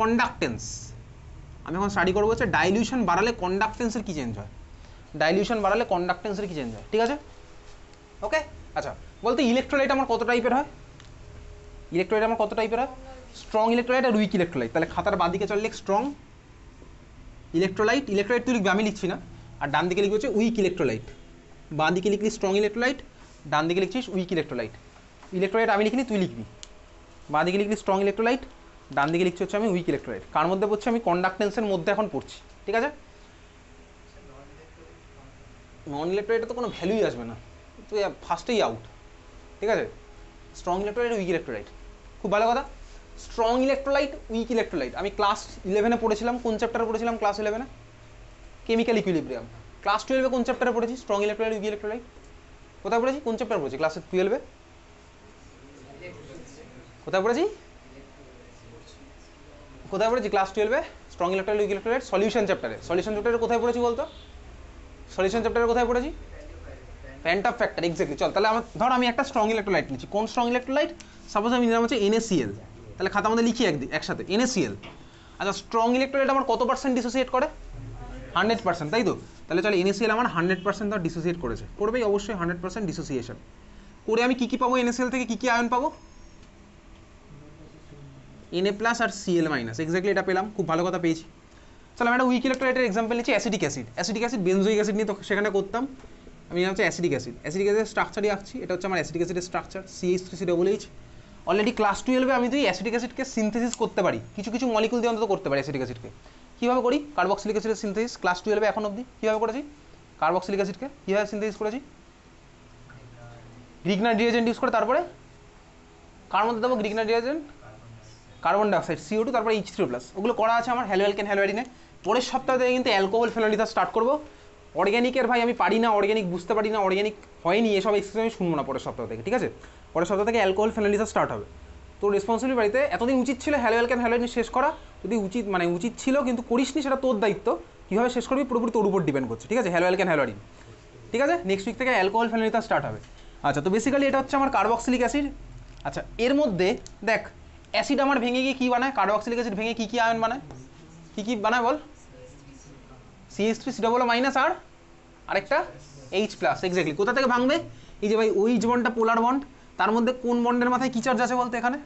conductance আমি এখন study করবো হচ্ছে ডাইলিউশন বাড়ালে কন্ডাক্টেন্সের কী চেঞ্জ হয় ডাইলিউশন বাড়ালে কন্ডাক্টেন্সের কী চেঞ্জ হয় ঠিক আছে ওকে আচ্ছা বলতে ইলেকট্রোলাইট আমার কত টাইপের হয় ইলেকট্রোলাইট আমার কত টাইপের হয় স্ট্রং ইলেকট্রোলাইট আর উইক ইলেকট্রোলাইট তাহলে খাতার বাদিকে চল লিখ স্ট্রং ইলেকট্রোলাইট ইলেকট্রোলাইট তুই লিখবি আমি লিখছি না আর ডান দিকে লিখবি হচ্ছে উইক ইলেকট্রোলাইট বাঁ দিকে লিখলি স্ট্রং ইলেকট্রোলাইট ডান দিকে লিখছিস উইক ইলেকট্রোলাইট ইলেকট্রোলাইট আমি লিখিনি তুই লিখবি বাঁ দিকে লিখলি স্ট্রং ইলেকট্রোলাইট ডান দিকে লিখছি হচ্ছে আমি উইক ইলেকট্রোলাইট কার মধ্যে পড়ছি আমি কন্ডাক্টেন্সের মধ্যে এখন পড়ছি ঠিক আছে নন ইলেকট্রোলাইটে তো কোনো ভ্যালুই আসবে না তুই ফার্স্টেই আউট ঠিক আছে স্ট্রং ইলেকট্রোলাইট উইক ইলেকট্রোলাইট খুব ভালো কথা স্ট্রং ইলেকট্রোলাইট উইক ইলেকট্রোলাইট আমি ক্লাস ইলেভেনে পড়েছিলাম কোন চ্যাপ্টারে পড়েছিলাম ক্লাস ইলেভেনে কেমিক্যাল ইকুইলিব্রিয়াম ক্লাস টুয়েলভে কোন চ্যাপ্টারে পড়েছি স্ট্রং ইলেকট্রোলাইট উইক ইলেকট্রোলাইট কোথায় পড়েছি কোন চ্যাপ্টার পড়েছি ক্লাসের টুয়েলভে কোথায় পড়েছি কোথায় পড়েছি ক্লাস টুয়েলভে স্ট্রং ইলেকট্রন উইক ইলেকট্রনের সলিউশন চ্যাপ্টারে সলিউশন চ্যাপ্টারে কোথায় পড়েছি বলতো সলিউশন চ্যাপ্টারে কোথায় পড়েছি প্যান্ট অফ ফ্যাক্টর এক্স্যাক্টলি চল তাহলে আমার ধর আমি একটা স্ট্রং ইলেকট্রোলাইট নিচ্ছি কোন স্ট্রং ইলেকট্রোলাইট সাপোজ আমি নিলাম হচ্ছে এনএসিএল তাহলে খাতা আমাদের লিখি একদিন একসাথে এনএসিএল আচ্ছা স্ট্রং ইলেকট্রোলাইট আমার কত পার্সেন্ট ডিসোসিয়েট করে হান্ড্রেড পার্সেন্ট তাই তো তাহলে চলে এনএসিএল আমার হান্ড্রেড পার্সেন্ট ধর ডিসোসিয়েট করেছে করবেই অবশ্যই হান্ড্রেড পার্সেন্ট ডিসোসিয়েশন করে আমি কী কী পাবো এনএসিএল থেকে কী কী আয়ন পাবো এন এ প্লাস আর সিএল মাইনাস এক্স্যাক্টলি এটা পেলাম খুব ভালো কথা পেয়েছি চলো আমরা একটা উইক ইলেকট্রোলাইটের এক্সাম্পল নিচ্ছি acidic acid acidic acid benzoic acid নিয়ে তো সেখানে করতাম আমি হচ্ছে অ্যাসিডিক অ্যাসিড অ্যাসিডিক অ্যাসিডের স্ট্রাকচারই আঁকছি এটা হচ্ছে আমার অ্যাসিডিক অ্যাসিডের structure CH three C double H already class টুয়েলভে আমি যদি অ্যাসিডিক অ্যাসিডকে সিনথেসিস করতে পারি কিছু কিছু মলিকুল দিয়ে অন্তত করতে পারি অ্যাসিডিক অ্যাসিডকে কীভাবে করি কার্বক্সিলিক অ্যাসিডের সিনথেসিস ক্লাস টুয়েলভে এখন অবধি কীভাবে করেছি কার্বক্সিলিক অ্যাসিডকে কীভাবে সিনথেসিস করেছি গ্রিগনার ডিএজেন্ট ইউজ করে তারপরে কার মধ্যে দেবো Grignard reagent carbon dioxide CO two তারপরে এইচ থ্রি প্লাস ওগুলো করা আছে আমার ক্যান হ্যালোয়ারিনে পরের সপ্তাহ থেকে কিন্তু অ্যালকোহল ফেনোলিটা স্টার্ট করবো অর্গ্যানিকের ভাই আমি পারি না অর্গ্যানিক বুঝতে পারি না অর্গ্যানিক হয়নি এসব এক্সপ্রেস আমি শুনবো না পরের সপ্তাহ থেকে ঠিক আছে পরের সপ্তাহ থেকে অ্যালকোহল ফেনালিসা স্টার্ট হবে তো রেসপন্সিবিলিটি বাড়িতে এতদিন উচিত ছিল হ্যালোয়েল ক্যান হ্যালোয়েল শেষ করা যদি উচিত মানে উচিত ছিল কিন্তু করিসনি সেটা তোর দায়িত্ব কীভাবে শেষ করবি পুরোপুরি তোর উপর ডিপেন্ড করছে ঠিক আছে হ্যালোয়েল ক্যান হ্যালোয়ারিন ঠিক আছে নেক্সট উইক থেকে অ্যালকোহল ফেনালিসা স্টার্ট হবে আচ্ছা তো বেসিক্যালি এটা হচ্ছে আমার কার্বক্সিলিক অ্যাসিড আচ্ছা এর মধ্যে দেখ অ্যাসিড আমার ভেঙে গিয়ে কী বানায় কার্বক্সিলিক অ্যাসিড ভেঙে কী কী আয়ন বানায় কী কী বানায় বল CS three C double minus আর আরেকটা এইচ প্লাস এক্স্যাক্টলি কোথা থেকে ভাঙবে এই যে ভাই ওইচ বন্ডটা পোলার বন্ড তার মধ্যে কোন বন্ডের মাথায় কী চার্জ আছে বলতো এখানে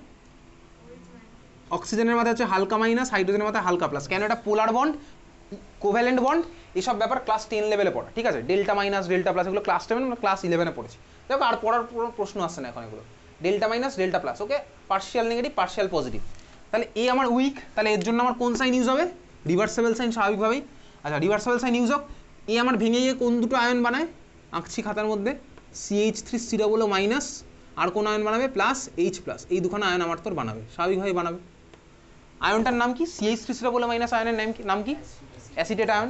অক্সিজেনের মাথায় হচ্ছে হালকা মাইনাস হাইড্রোজেনের মাথায় হালকা প্লাস কেন এটা পোলার বন্ড কোভ্যালেন্ট বন্ড এসব ব্যাপার ক্লাস টেন লেভেলে পড়া ঠিক আছে ডেল্টা মাইনাস ডেল্টা প্লাস এগুলো ক্লাস টেন ক্লাস ইলেভেনে পড়েছি দেখো আর পড়ার প্রশ্ন আসছে না এখন এগুলো delta minus delta plus okay partial negative partial positive তাহলে এ আমার উইক তাহলে এর জন্য আমার কোন সাইন ইউজ হবে রিভার্সেবল সাইন স্বাভাবিকভাবেই আচ্ছা রিভার্সেবল সাইন ইউজ হোক এ আমার ভেঙে গিয়ে কোন দুটো আয়ন বানায় আঁকছি খাতার মধ্যে সিএইচ থ্রি সিডাবলো মাইনাস আর কোন আয়ন বানাবে প্লাস এইচ প্লাস এই দুখানা আয়ন আমার তোর বানাবে স্বাভাবিকভাবে বানাবে আয়নটার নাম কি সিএইচ থ্রি সিডাবলো মাইনাস আয়নের নাম কি নাম কি অ্যাসিডেট আয়ন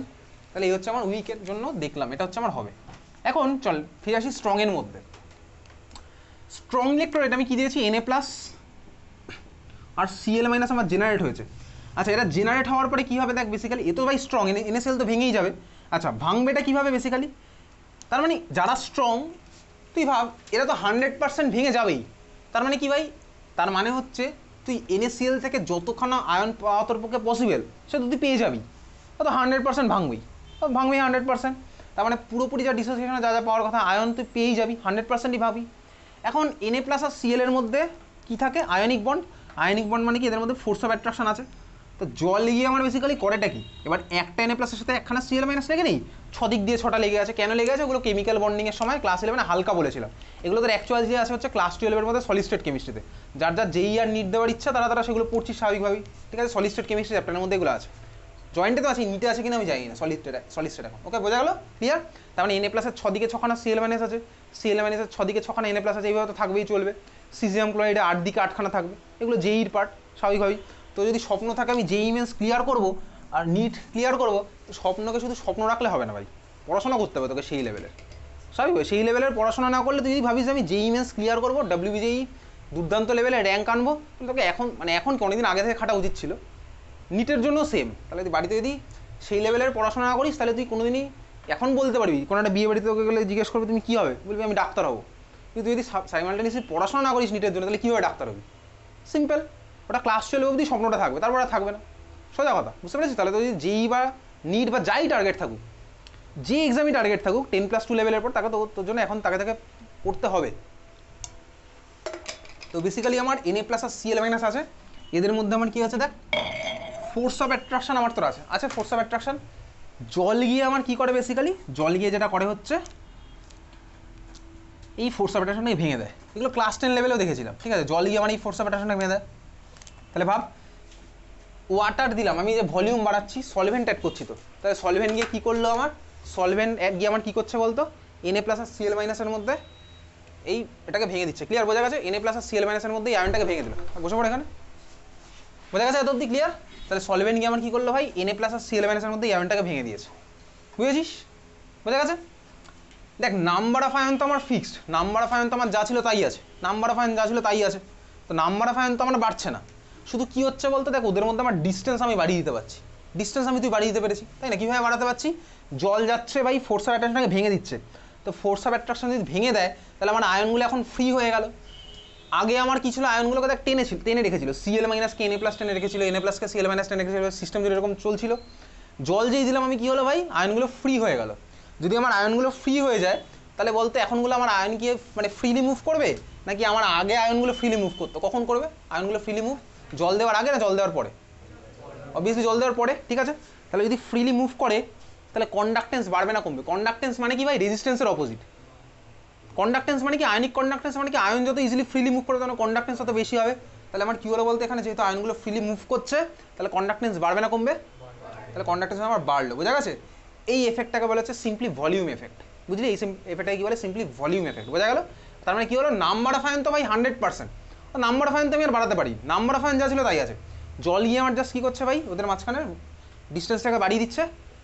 তাহলে এই হচ্ছে আমার উইকের জন্য দেখলাম এটা হচ্ছে আমার হবে এখন চল ফিরে আসি স্ট্রংয়ের মধ্যে স্ট্রং ইলেকট্রোলাইট আমি কী দিয়েছি এনএ প্লাস আর সিএল মাইনাস আমার জেনারেট হয়েছে আচ্ছা এটা জেনারেট হওয়ার পরে কীভাবে দেখ বেসিক্যালি এ তো ভাই স্ট্রং এনে এনএসএল তো ভেঙেই যাবে আচ্ছা ভাঙবে এটা কীভাবে বেসিক্যালি তার মানে যারা স্ট্রং তুই ভাব এরা তো হান্ড্রেড পার্সেন্ট ভেঙে যাবেই তার মানে কি ভাই তার মানে হচ্ছে তুই এনএসিএল থেকে যতক্ষণ আয়ন পাওয়া তোর পক্ষে পসিবল সে তুই পেয়ে যাবি তো হান্ড্রেড পার্সেন্ট ভাঙবি ভাঙবি হান্ড্রেড পার্সেন্ট তার মানে পুরোপুরি যা ডিসোসিয়েশনে যা যা পাওয়ার কথা আয়ন তুই পেয়েই যাবি হান্ড্রেড পার্সেন্টই ভাবি এখন এন এ প্লাস আর সিএল এর মধ্যে কি থাকে আয়নিক বন্ড আয়নিক বন্ড মানে কি এদের মধ্যে ফোর্স অফ অ্যাট্রাকশন আছে তো জল লেগে আমার বেসিক্যালি করেটা কি এবার একটা এ প্লাসের সাথে একখানা সিএল মাইনাস লেগে নেই ছদিক দিয়ে ছটা লেগে আছে কেন লেগে আছে ওগুলো কেমিক্যাল বন্ডিংয়ের সময় ক্লাস ইলেভেনে হালকা বলেছিল এগুলো তার অ্যাকচুয়াল যে আছে হচ্ছে ক্লাস টুয়েলভের মধ্যে সলিস্টেড কেমিস্ট্রিতে যার যার যেই আর নিট দেওয়ার ইচ্ছা তারা তারা সেগুলো পড়ছি স্বাভাবিকভাবেই ঠিক আছে স্টেট কেমিস্ট্রি চ্যাপ্টারের মধ্যে এগুলো আছে জয়েন্টে তো আছে নিটে আছে কিনা আমি জানি না সলিড সলিড এখন ওকে বোঝা গেলো ক্লিয়ার তার মানে এন এ প্লাসের ছদিকে ছখানা সিএল মাইনাস আছে সিএলএ মাইনাসের ছদিকে ছখানা এনএ প্লাস আছে এইভাবে তো থাকবেই চলবে সিজিয়াম ক্লোরাইডে আট দিকে আটখানা থাকবে এগুলো জেইর e পার্ট স্বাভাবিকভাবেই তো যদি স্বপ্ন থাকে আমি জেই মেন্স ক্লিয়ার করব আর নিট ক্লিয়ার করব স্বপ্নকে শুধু স্বপ্ন রাখলে হবে না ভাই পড়াশোনা করতে হবে তোকে সেই লেভেলের স্বাভাবিক সেই লেভেলের পড়াশোনা না করলে তুই যদি ভাবিস আমি জেই মেন্স ক্লিয়ার করবো ডাব্লিউবিজেই দুর্দান্ত লেভেলে র্যাঙ্ক আনবো তোকে এখন মানে এখন অনেকদিন আগে থেকে খাটা উচিত ছিল নিটের জন্য সেম তাহলে বাড়িতে যদি সেই লেভেলের পড়াশোনা না করিস তাহলে তুই কোনোদিনই এখন বলতে পারবি কোনো একটা বিয়ে বাড়িতে তোকে গেলে জিজ্ঞেস করবে তুমি কী হবে বলবি আমি ডাক্তার হবো কিন্তু তুই যদি সাইমালটেনিয়াসলি পড়াশোনা না করিস নিটের জন্য তাহলে কীভাবে ডাক্তার হবি সিম্পল ওটা ক্লাস টুয়েলভ অবধি স্বপ্নটা থাকবে তারপর আর থাকবে না সোজা কথা বুঝতে পেরেছিস তাহলে তো যেই বা নিট বা যাই টার্গেট থাকুক যে এক্সামই টার্গেট থাকুক টেন প্লাস টু লেভেলের পর তাকে তো তোর জন্য এখন তাকে তাকে পড়তে হবে তো বেসিক্যালি আমার এনএ প্লাস আর সিএল মাইনাস আছে এদের মধ্যে আমার কী আছে দেখ ফোর্স অফ অ্যাট্রাকশান আমার তোর আছে আচ্ছা ফোর্স অফ অ্যাট্রাকশান জল গিয়ে আমার কি করে বেসিক্যালি জল গিয়ে যেটা করে হচ্ছে এই ফোর্স অফ অ্যাট্রাকশনকে ভেঙে দেয় এগুলো ক্লাস টেন লেভেলেও দেখেছিলাম ঠিক আছে জল গিয়ে আমার এই ফোর্স অফ অ্যাট্রাকশনকে ভেঙে দেয় তাহলে ভাব ওয়াটার দিলাম আমি যে ভলিউম বাড়াচ্ছি সলভেন্ট অ্যাড করছি তো তাহলে সলভেন্ট গিয়ে কী করলো আমার সলভেন্ট অ্যাড গিয়ে আমার কী করছে বলতো এ প্লাস আর সিএল মাইনাসের মধ্যে এই এটাকে ভেঙে দিচ্ছে ক্লিয়ার বোঝা গেছে এ প্লাস আর সিএল মাইনাসের মধ্যে এই আয়নটাকে ভেঙে দিল বসে পড়ে এখানে বোঝা গেছে এত অব্দি ক্লিয়ার তাহলে সলভেন্ট গিয়ে আমার কী করলো ভাই এন প্লাস আর সিএল মাইনাসের মধ্যে আয়নটাকে ভেঙে দিয়েছে বুঝেছিস বুঝে গেছে দেখ নাম্বার অফ আয়ন তো আমার ফিক্সড নাম্বার অফ আয়ন তো আমার যা ছিল তাই আছে নাম্বার অফ আয়ন যা ছিল তাই আছে তো নাম্বার অফ আয়ন তো আমার বাড়ছে না শুধু কী হচ্ছে বলতো দেখ ওদের মধ্যে আমার ডিস্টেন্স আমি বাড়িয়ে দিতে পারছি ডিস্টেন্স আমি তুই বাড়িয়ে দিতে পেরেছি তাই না কীভাবে বাড়াতে পারছি জল যাচ্ছে ভাই ফোর্স অফ অ্যাট্রাকশনটাকে ভেঙে দিচ্ছে তো ফোর্স অফ অ্যাট্রাকশন যদি ভেঙে দেয় তাহলে আমার আয়নগুলো এখন ফ্রি হয়ে গেল আগে আমার কিছু আয়নগুলোকে দেখ টেনে ছিল টেনে রেখেছিল সিএল মাইনাস কে এনে প্লাস টেনে রেখেছিল এন প্লাসকে সিএল মাইনাস টেনে রেখেছিল সিস্টেম যেরকম চলছিল জল যেই দিলাম আমি কী হলো ভাই আয়নগুলো ফ্রি হয়ে গেল যদি আমার আয়নগুলো ফ্রি হয়ে যায় তাহলে বলতো এখনগুলো আমার আয়ন কি মানে ফ্রিলি মুভ করবে নাকি আমার আগে আয়নগুলো ফ্রিলি মুভ করতো কখন করবে আয়নগুলো ফ্রিলি মুভ জল দেওয়ার আগে না জল দেওয়ার পরে অবভিয়াসলি জল দেওয়ার পরে ঠিক আছে তাহলে যদি ফ্রিলি মুভ করে তাহলে কন্ডাক্টেন্স বাড়বে না কমবে কন্ডাক্টেন্স মানে কি ভাই রেজিস্ট্যান্সের অপোজিট কন্ডাক্টেন্স মানে কি আয়নিক কন্ডাক্টেন্স মানে কি আয়ন যত ইজিলি ফ্রিলি মুভ করে তখন কন্ডাক্টেন্স তত বেশি হবে তাহলে আমার কী হলো বলতে এখানে যেহেতু আয়নগুলো ফ্রিলি মুভ করছে তাহলে কন্ডাক্টেন্স বাড়বে না কমবে তাহলে কন্ডাক্টেন্স আমার বাড়লো বোঝা গেছে এই এফেক্টটাকে বলা হচ্ছে সিম্পলি ভলিউম এফেক্ট বুঝলি এই এফেক্টটাকে কী বলে সিম্পলি ভলিউম এফেক্ট বোঝা গেল তার মানে কী হলো নাম্বার অফ আয়ন তো ভাই হান্ড্রেড পার্সেন্ট নাম্বার অফ আয়ন তো আমি আর বাড়াতে পারি নাম্বার অফ আয়ন যা ছিল তাই আছে জল গিয়ে আমার জাস্ট কী করছে ভাই ওদের মাঝখানে ডিস্টেন্সটাকে বাড়িয়ে দিচ্ছে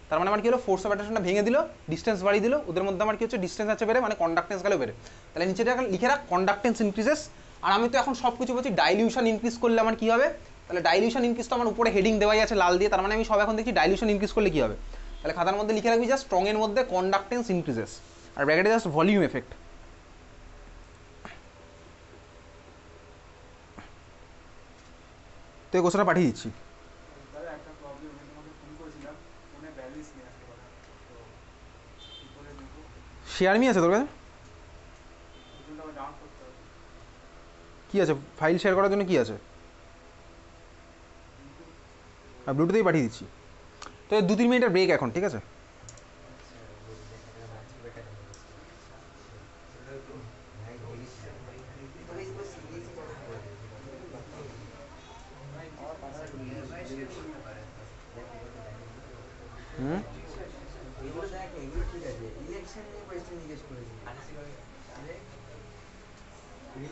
তার মানে আমার কি হলো ফোর্স অফ অ্যাট্রাকশনটা ভেঙে দিল ডিস্টেন্স বাড়িয়ে দিল ওদের মধ্যে আমার কি হচ্ছে ডিস্টেন্স আছে বেড়ে মানে কন্ডাক্টেন্স গেলে বেড়ে তাহলে নিচে লিখে রাখ কন্ডাক্টেন্স ইনক্রিজেস আর আমি তো এখন সব কিছু বলছি ডাইলিউশন ইনক্রিজ করলে আমার কী হবে তাহলে ডাইলিউশন ইনক্রিজ তো আমার উপরে হেডিং দেওয়াই আছে লাল দিয়ে তার মানে আমি সব এখন দেখছি ডাইলিউশন ইনক্রিজ করলে কী হবে তাহলে খাতার মধ্যে লিখে রাখবি জাস্ট স্ট্রংয়ের মধ্যে কন্ডাক্টেন্স ইনক্রিজেস আর ব্র্যাকেটে জাস্ট ভলিউম এফেক্ট তো এই কোশ্চেনটা পাঠিয়ে দিচ্ছি শেয়ারমি আছে তোর কাছে কী আছে ফাইল শেয়ার করার জন্য কী আছে আর ব্লুটুথেই পাঠিয়ে দিচ্ছি তো দু তিন মিনিটের ব্রেক এখন ঠিক আছে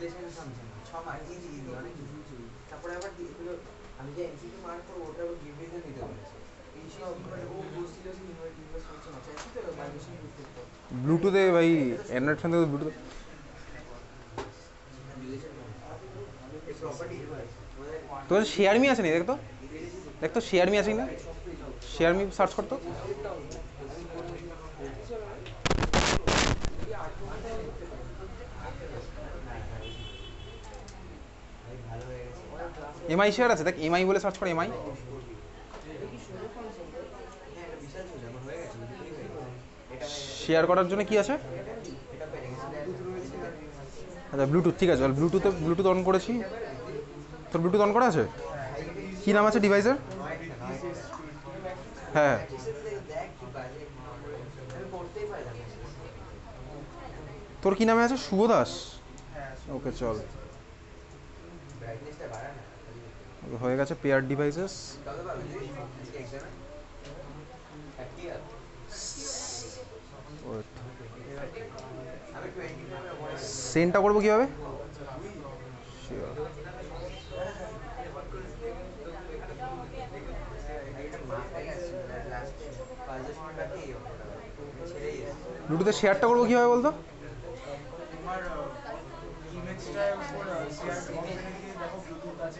রিলেশন ছ মাস অনেক আবার আমি যে করবো ওটা আবার দিতে বলেছে ব্লুটুথে মানে ভাই অ্যান্ড্রয়েড ফোন থেকে ব্লুটুথ তোর শেয়ারমি আছে নি দেখ তো দেখ তো শেয়ারমি আছে না শেয়ারমি সার্চ করতো এমআই শেয়ার আছে দেখ এমআই বলে সার্চ করে এমআই শেয়ার করার জন্য কি আছে আচ্ছা ব্লুটুথ ঠিক আছে ব্লুটুথে ব্লুটুথ অন করেছি তোর ব্লুটুথ অন করা আছে কি নাম আছে ডিভাইসের হ্যাঁ তোর কি নামে আছে শুভ দাস ওকে হ্যাঁ, চল হয়ে গেছে পেয়ার ডিভাইসেস সেন্টটা করবো কীভাবে লুটুতে শেয়ারটা করবো কীভাবে বলতো শেয়ার uh, uh, দেখো ব্লুটুথ আছে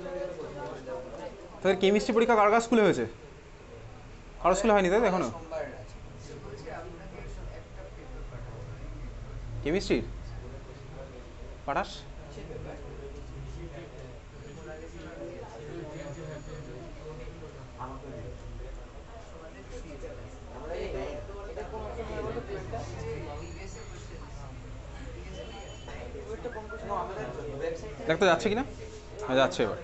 তাদের কেমিস্ট্রি পরীক্ষা কার কার স্কুলে হয়েছে কারো স্কুলে হয়নি তাই এখনো কেমিস্ট্রির পাঠাস দেখতে যাচ্ছে কিনা হ্যাঁ, যাচ্ছে এবার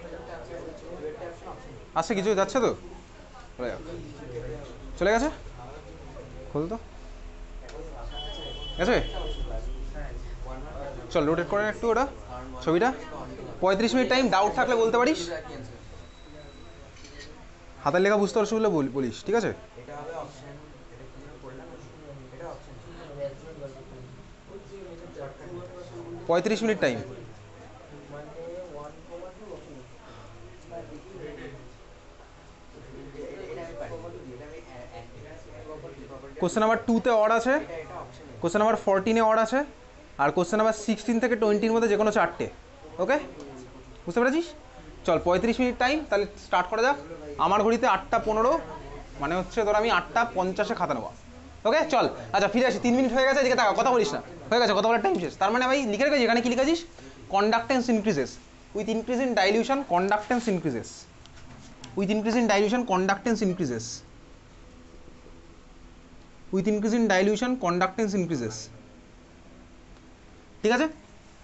আসছে কিছু যাচ্ছে তো চলে গেছে খোল তো গেছে চল রোটেট করেন একটু ওটা ছবিটা পঁয়ত্রিশ মিনিট টাইম ডাউট থাকলে বলতে পারিস হাতের লেখা বুঝতে পারছো বলে বলিস ঠিক আছে পঁয়ত্রিশ মিনিট টাইম কোশ্চেন নাম্বার টুতে অড আছে কোশ্চেন নাম্বার ফোরটিনে অড আছে আর কোশ্চেন নাম্বার সিক্সটিন থেকে টোয়েন্টির মধ্যে যে কোনো চারটে ওকে বুঝতে পেরেছিস চল পঁয়ত্রিশ মিনিট টাইম তাহলে স্টার্ট করা যাক আমার ঘড়িতে আটটা পনেরো মানে হচ্ছে ধর আমি আটটা পঞ্চাশে খাতা নেবো ওকে চল আচ্ছা ফিরে আসি তিন মিনিট হয়ে গেছে এদিকে তাকা কথা বলিস না হয়ে গেছে কথা বলার টাইম শেষ তার মানে ভাই লিখে রেখেছি এখানে কী লিখেছিস conductance increases with increase in dilution conductance increases with increase in dilution conductance increases with increase in dilution conductance increases ঠিক আছে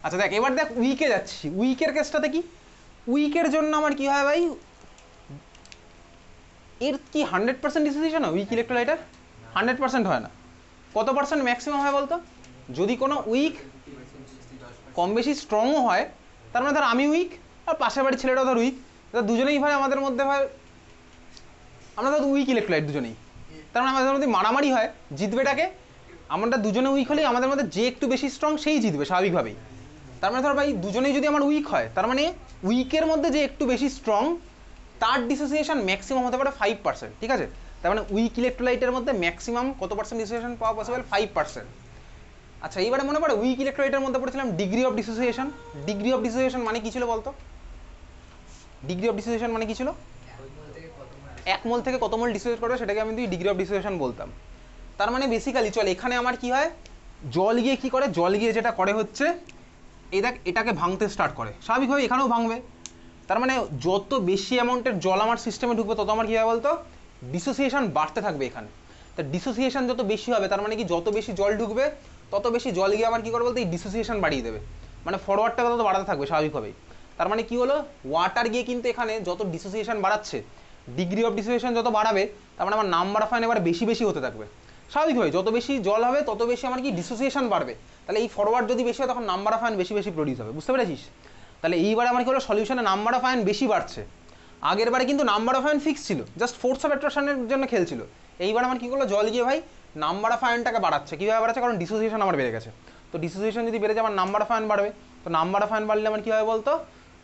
আচ্ছা দেখ এবার দেখ উইকে যাচ্ছি উইকের কেসটাতে কি উইকের জন্য আমার কি হয় ভাই এর কি হান্ড্রেড পার্সেন্ট ডিসিশন হয় উইক ইলেকট্রোলাইটার হান্ড্রেড পার্সেন্ট হয় না কত পার্সেন্ট ম্যাক্সিমাম হয় বলতো যদি কোনো উইক কম বেশি স্ট্রংও হয় তার মানে ধর আমি উইক আর পাশের বাড়ির ছেলেটাও ধর উইক দুজনেই ভাই আমাদের মধ্যে ভাই আমরা ধর উইক ইলেকট্রোলাইট দুজনেই তার মানে আমাদের মধ্যে মারামারি হয় জিতবেটাকে আমরা দুজনে উইক হলেই আমাদের মধ্যে যে একটু বেশি স্ট্রং সেই জিতবে স্বাভাবিকভাবেই তার মানে ধর ভাই দুজনেই যদি আমার উইক হয় তার মানে উইকের মধ্যে যে একটু বেশি স্ট্রং তার ডিসোসিয়েশন ম্যাক্সিমাম হতে পারে ফাইভ পার্সেন্ট ঠিক আছে তার মানে উইক ইলেকট্রোলাইটের মধ্যে ম্যাক্সিমাম কত পার্সেন্ট ডিসোসিয়েশন পাওয়া পসিবল ফাইভ পার্সেন্ট আচ্ছা এইবারে মনে পড়ে উইক ইলেকট্রোলাইটের মধ্যে পড়েছিলাম degree of dissociation degree of dissociation মানে কী ছিল বলতো ডিগ্রি অফ ডিসোসিয়েশন মানে কী ছিল এক মোল থেকে কত মোল ডিসোসিয়েট করবে সেটাকে আমি যদি ডিগ্রি অফ ডিসোসিয়েশন বলতাম তার মানে বেসিক্যালি চল এখানে আমার কি হয় জল গিয়ে কি করে জল গিয়ে যেটা করে হচ্ছে এই দেখ এটাকে ভাঙতে স্টার্ট করে স্বাভাবিকভাবে এখানেও ভাঙবে তার মানে যত বেশি অ্যামাউন্টের জল আমার সিস্টেমে ঢুকবে তত আমার কী হয় বলতো ডিসোসিয়েশন বাড়তে থাকবে এখানে তা ডিসোসিয়েশন যত বেশি হবে তার মানে কি যত বেশি জল ঢুকবে তত বেশি জল গিয়ে আমার কী করে বলতো এই ডিসোসিয়েশন বাড়িয়ে দেবে মানে ফরওয়ার্ডটা তত বাড়াতে থাকবে স্বাভাবিকভাবেই তার মানে কি হলো ওয়াটার গিয়ে কিন্তু এখানে যত ডিসোসিয়েশন বাড়াচ্ছে ডিগ্রি অফ ডিসোসিয়েশন যত বাড়াবে তার মানে আমার নাম্বার অফ আয়ন এবার বেশি বেশি হতে থাকবে স্বাভাবিকভাবে যত বেশি জল হবে তত বেশি আমার কি ডিসোসিয়েশন বাড়বে তাহলে এই ফরওয়ার্ড যদি বেশি হয় তখন নাম্বার অফ আয়ন বেশি বেশি প্রডিউস হবে বুঝতে পেরেছিস তাহলে এইবার আমার কি হলো সলিউশনে নাম্বার অফ আয়ন বেশি বাড়ছে আগের বারে কিন্তু নাম্বার অফ আয়ন ফিক্স ছিল জাস্ট ফোর্স অফ অ্যাট্রাকশনের জন্য খেলছিল এইবার আমার কি করলো জল গিয়ে ভাই নাম্বার অফ আয়নটাকে বাড়াচ্ছে কীভাবে বাড়াচ্ছে কারণ ডিসোসিয়েশন আমার বেড়ে গেছে তো ডিসোসিয়েশন যদি বেড়ে যায় আমার নাম্বার অফ আয়ন বাড়বে তো নাম্বার অফ আয়ন বাড়লে আমার কী হবে বলতো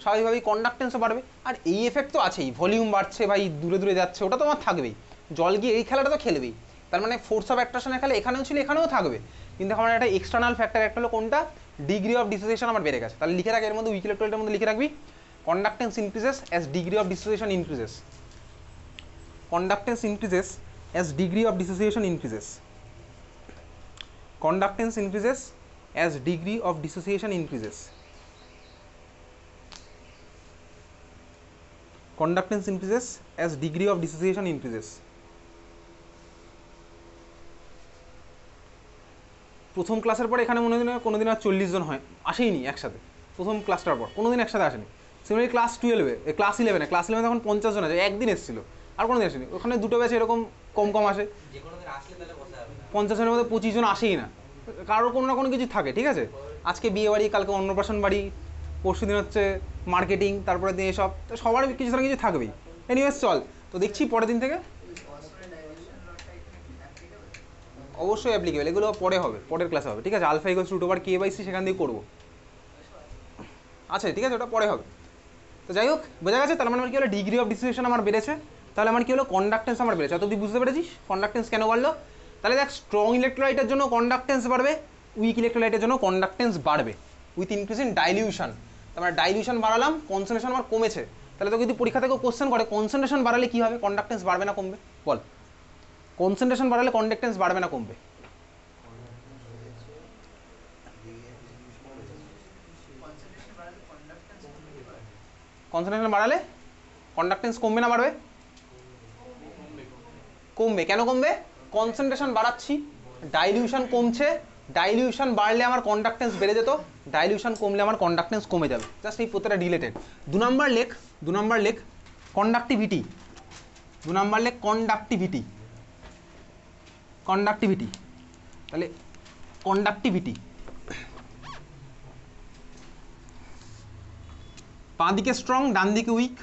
স্বাভাবিকভাবেই কন্ডাক্টেন্সও বাড়বে আর এই এফেক্ট তো আছেই ভলিউম বাড়ছে ভাই দূরে দূরে যাচ্ছে ওটা তো আমার থাকবেই জল গিয়ে এই খেলাটা তো খেলবেই তার মানে ফোর্স অফ অ্যাট্রাকশনের খেলা এখানেও ছিল এখানেও থাকবে কিন্তু আমার একটা এক্সটার্নাল ফ্যাক্টর একটা হলো কোনটা ডিগ্রি অফ ডিসোসিয়েশন আমার বেড়ে গেছে তাহলে লিখে রাখ এর মধ্যে টুয়েলটার মধ্যে লিখে রাখবি conductance increases as degree of dissociation increases conductance increases as degree of dissociation increases conductance increases as degree of dissociation increases conductance increases as degree of dissociation increases প্রথম ক্লাসের পর এখানে মনে হয় দিন আর চল্লিশ জন হয় আসেইনি একসাথে প্রথম ক্লাসটার পর কোনো দিন একসাথে আসেনি সিমিলারি ক্লাস টুয়েলভে ক্লাস ইলেভেনে ক্লাস ইলেভেনে তখন পঞ্চাশ জন আছে একদিন এসেছিল আর কোনো দিন আসেনি ওখানে দুটো ব্যাচে এরকম কম কম আসে পঞ্চাশ জনের মধ্যে পঁচিশ জন আসেই না কারোর কোনো না কোনো কিছু থাকে ঠিক আছে আজকে বিয়ে বাড়ি কালকে অন্নপ্রাশন বাড়ি পরশু দিন হচ্ছে মার্কেটিং তারপরে দিন এসব তো সবার কিছু না কিছু থাকবেই এনিওয়েজ চল তো দেখছি পরের দিন থেকে অবশ্যই অ্যাপ্লিকেবল এগুলো পরে হবে পরের ক্লাসে হবে ঠিক আছে alpha equals root over K by C সেখান দিয়ে করবো আচ্ছা ঠিক আছে ওটা পরে হবে তো যাই হোক বোঝা গেছে তার মানে আমার কী হলো ডিগ্রি অফ ডিসিশন আমার বেড়েছে তাহলে আমার কী হলো কন্ডাক্টেন্স আমার বেড়েছে অত তুই বুঝতে পেরেছিস কন্ডাক্টেন্স কেন বাড়লো তাহলে দেখ স্ট্রং ইলেকট্রোলাইটের জন্য কন্ডাক্টেন্স বাড়বে উইক ইলেকট্রোলাইটের জন্য কন্ডাক্টেন্স বাড়বে উইথ ইনক্রিজ ইন ডাইলিউশন আমরা ডাইলিউশন বাড়ালাম কনসেন্ট্রেশন আমার কমেছে তাহলে তো যদি পরীক্ষা থেকে কোশ্চেন করে কনসেন্ট্রেশন বাড়ালে কী হবে কন্ডাক্টেন্স বাড়বে না কমবে বল কনসেন্ট্রেশন বাড়ালে কন্ডাক্টেন্স বাড়বে না কমবে কনসেন্ট্রেশন বাড়ালে কন্ডাক্টেন্স কমবে না বাড়বে কমবে কেন কমবে কনসেন্ট্রেশন বাড়াচ্ছি ডাইলিউশন কমছে ডাইলিউশন বাড়লে আমার কন্ডাক্টেন্স বেড়ে যেত ডাইলিউশন কমলে আমার কন্ডাক্টেন্স কমে যাবে জাস্ট এই প্রত্যেকটা রিলেটেড দু নম্বর লেখ দু নম্বর লেখ কন্ডাক্টিভিটি দু নম্বর লেখ কন্ডাক্টিভিটি কন্ডাক্টিভিটি তাহলে কন্ডাক্টিভিটি বাঁ দিকে স্ট্রং ডান দিকে উইক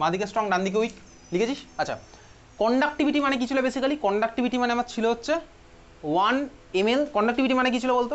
বাঁ দিকে স্ট্রং ডান দিকে উইক লিখেছিস আচ্ছা কন্ডাক্টিভিটি মানে কি ছিল বেসিক্যালি কন্ডাক্টিভিটি মানে আমার ছিল হচ্ছে ওয়ান এম এল কন্ডাক্টিভিটি মানে কি ছিল বলতো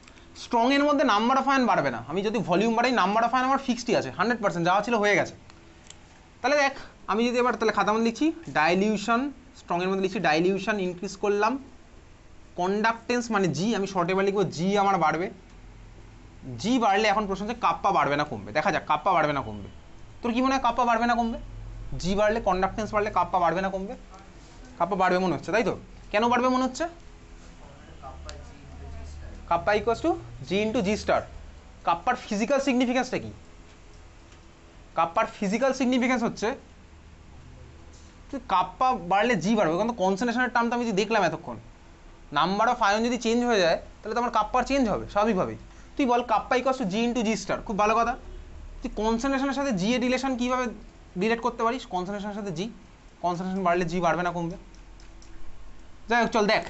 স্ট্রংয়ের মধ্যে নাম্বার অফ আয়ন বাড়বে না আমি যদি ভলিউম বাড়াই নাম্বার অফ আয়ন আমার ফিক্সডই আছে হান্ড্রেড পার্সেন্ট যাওয়া ছিল হয়ে গেছে তাহলে দেখ আমি যদি এবার তাহলে খাতা মধ্যে লিখছি ডাইলিউশন স্ট্রংয়ের মধ্যে লিখছি ডাইলিউশন ইনক্রিজ করলাম কন্ডাক্টেন্স মানে জি আমি শর্টে বার লিখবো জি আমার বাড়বে জি বাড়লে এখন প্রশ্ন হচ্ছে কাপ্পা বাড়বে না কমবে দেখা যাক কাপ্পা বাড়বে না কমবে তোর কী মনে হয় কাপ্পা বাড়বে না কমবে জি বাড়লে কন্ডাক্টেন্স বাড়লে কাপ্পা বাড়বে না কমবে কাপ্পা বাড়বে মনে হচ্ছে তাই তো কেন বাড়বে মনে হচ্ছে kappa equals to G into G star কাপ্পার ফিজিক্যাল সিগনিফিকেন্সটা কি কাপ্পার ফিজিক্যাল সিগনিফিকেন্স হচ্ছে কাপ্পা বাড়লে জি বাড়বে কিন্তু কনসেন্ট্রেশনের টার্মটা আমি যদি দেখলাম এতক্ষণ নাম্বার অফ আয়ন যদি চেঞ্জ হয়ে যায় তাহলে তোমার কাপ্পার চেঞ্জ হবে স্বাভাবিকভাবেই তুই বল kappa equals to G into G star খুব ভালো কথা তুই কনসেন্ট্রেশনের সাথে জি এর রিলেশন কীভাবে রিলেট করতে পারিস কনসেন্ট্রেশনের সাথে জি কনসেন্ট্রেশন বাড়লে জি বাড়বে না কমবে যাই হোক চল দেখ